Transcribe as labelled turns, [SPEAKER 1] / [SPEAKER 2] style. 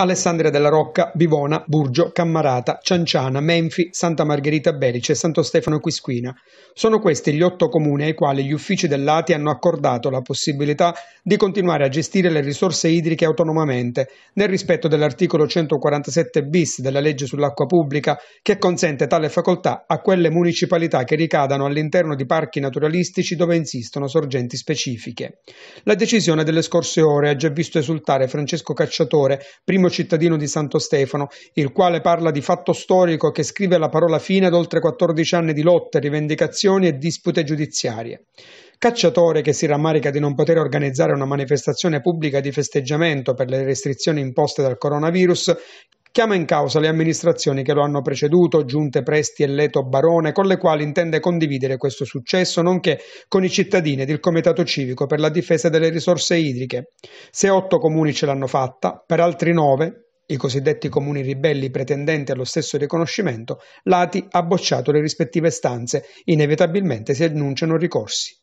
[SPEAKER 1] Alessandria della Rocca, Bivona, Burgio, Cammarata, Cianciana, Menfi, Santa Margherita Belice, e Santo Stefano Quisquina. Sono questi gli otto comuni ai quali gli uffici dell'ATI hanno accordato la possibilità di continuare a gestire le risorse idriche autonomamente, nel rispetto dell'articolo 147 bis della legge sull'acqua pubblica che consente tale facoltà a quelle municipalità che ricadano all'interno di parchi naturalistici dove insistono sorgenti specifiche. La decisione delle scorse ore ha già visto esultare Francesco Cacciatore, primo cittadino di Santo Stefano, il quale parla di fatto storico che scrive la parola fine ad oltre 14 anni di lotte, rivendicazioni e dispute giudiziarie. Cacciatore che si rammarica di non poter organizzare una manifestazione pubblica di festeggiamento per le restrizioni imposte dal coronavirus, chiama in causa le amministrazioni che lo hanno preceduto, Giunte Presti e Leto Barone, con le quali intende condividere questo successo, nonché con i cittadini ed il Comitato Civico per la difesa delle risorse idriche. Se otto comuni ce l'hanno fatta, per altri nove, i cosiddetti comuni ribelli pretendenti allo stesso riconoscimento, l'ATI ha bocciato le rispettive stanze, inevitabilmente si annunciano ricorsi.